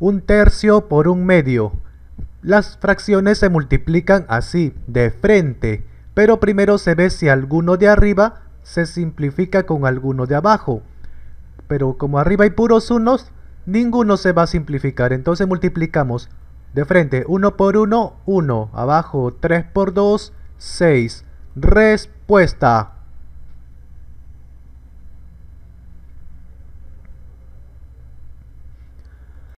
un tercio por un medio. Las fracciones se multiplican así, de frente, pero primero se ve si alguno de arriba se simplifica con alguno de abajo. Pero como arriba hay puros unos, ninguno se va a simplificar, entonces multiplicamos de frente Uno por uno, 1, abajo 3 por 2, 6. Respuesta.